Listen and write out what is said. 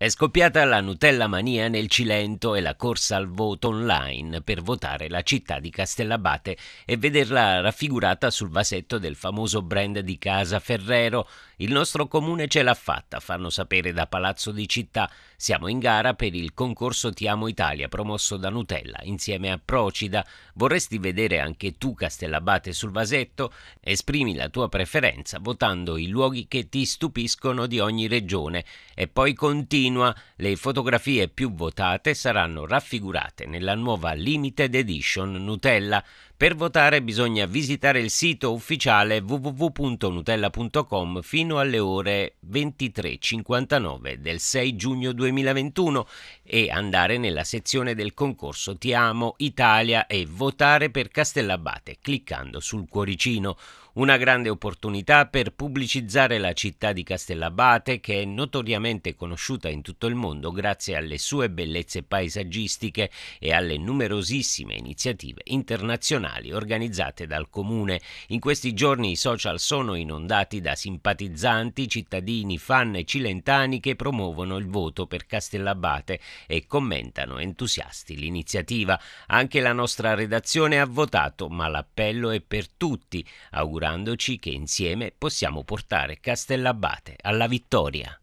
È scoppiata la Nutella mania nel Cilento e la corsa al voto online per votare la città di Castellabate e vederla raffigurata sul vasetto del famoso brand di casa Ferrero il nostro comune ce l'ha fatta, fanno sapere da Palazzo di Città. Siamo in gara per il concorso Ti Amo Italia promosso da Nutella insieme a Procida. Vorresti vedere anche tu Castellabate sul vasetto? Esprimi la tua preferenza votando i luoghi che ti stupiscono di ogni regione. E poi continua, le fotografie più votate saranno raffigurate nella nuova Limited Edition Nutella. Per votare bisogna visitare il sito ufficiale www.nutella.com fino alle ore 23.59 del 6 giugno 2021 e andare nella sezione del concorso Ti amo Italia e votare per Castellabate cliccando sul cuoricino. Una grande opportunità per pubblicizzare la città di Castellabate che è notoriamente conosciuta in tutto il mondo grazie alle sue bellezze paesaggistiche e alle numerosissime iniziative internazionali nazionali organizzate dal comune. In questi giorni i social sono inondati da simpatizzanti, cittadini, fan e cilentani che promuovono il voto per Castellabate e commentano entusiasti l'iniziativa. Anche la nostra redazione ha votato, ma l'appello è per tutti, augurandoci che insieme possiamo portare Castellabate alla vittoria.